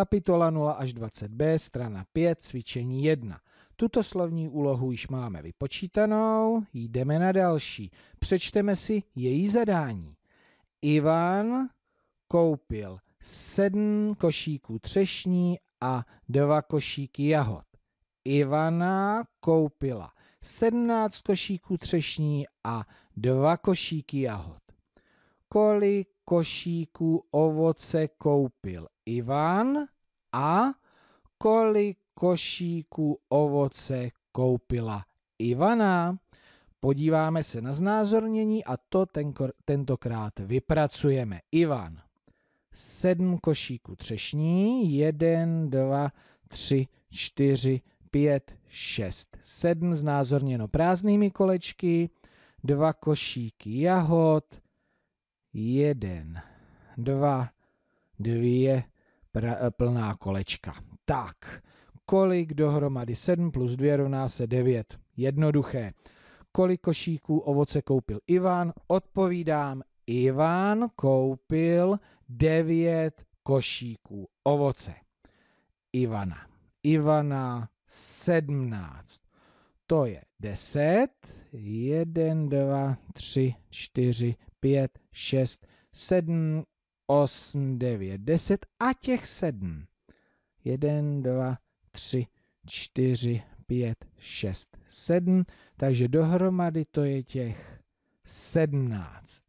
Kapitola 0 až 20b, strana 5, cvičení 1. Tuto slovní úlohu již máme vypočítanou, jdeme na další. Přečteme si její zadání. Ivan koupil sedm košíků třešní a dva košíky jahod. Ivana koupila sedmnáct košíků třešní a dva košíky jahod kolik košíků ovoce koupil Ivan a kolik košíků ovoce koupila Ivana. Podíváme se na znázornění a to tentokrát vypracujeme. Ivan. Sedm košíků třešní, jeden, dva, tři, čtyři, pět, šest. Sedm znázorněno prázdnými kolečky, dva košíky jahod, jeden, dva, dvě, pra, plná kolečka. Tak, kolik dohromady 7 plus 2 rovná se 9. Jednoduché. Kolik košíků ovoce koupil Ivan? Odpovídám, Ivan koupil 9 košíků ovoce. Ivana. Ivana 17. To je 10. 1, 2, 3, 4, 5, 6, 7, 8, 9, 10 a těch 7. 1, 2, 3, 4, 5, 6, 7. Takže dohromady to je těch 17.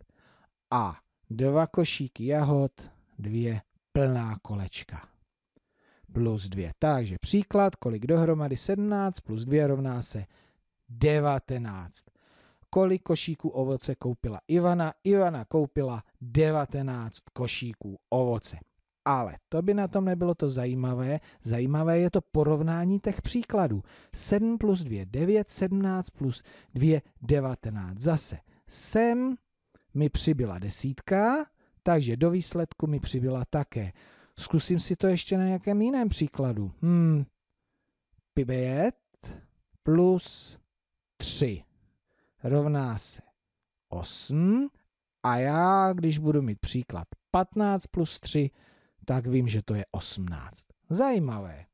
A dva košíky jahod, dvě plná kolečka. Plus 2. Takže příklad, kolik dohromady 17 plus 2 rovná se 19 kolik košíků ovoce koupila Ivana. Ivana koupila 19 košíků ovoce. Ale to by na tom nebylo to zajímavé. Zajímavé je to porovnání těch příkladů. 7 plus 2, 9, 17 plus 2, 19. Zase sem mi přibyla desítka, takže do výsledku mi přibyla také. Zkusím si to ještě na nějakém jiném příkladu. Hmm, 5 plus 3 rovná se 8 a já, když budu mít příklad 15 plus 3, tak vím, že to je 18. Zajímavé.